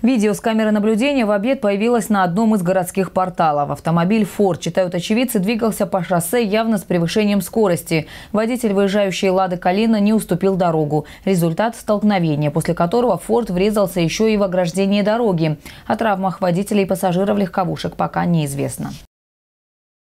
Видео с камеры наблюдения в обед появилось на одном из городских порталов. Автомобиль «Форд», читают очевидцы, двигался по шоссе явно с превышением скорости. Водитель выезжающей «Лады Калина» не уступил дорогу. Результат – столкновения, после которого «Форд» врезался еще и в ограждение дороги. О травмах водителей и пассажиров легковушек пока неизвестно.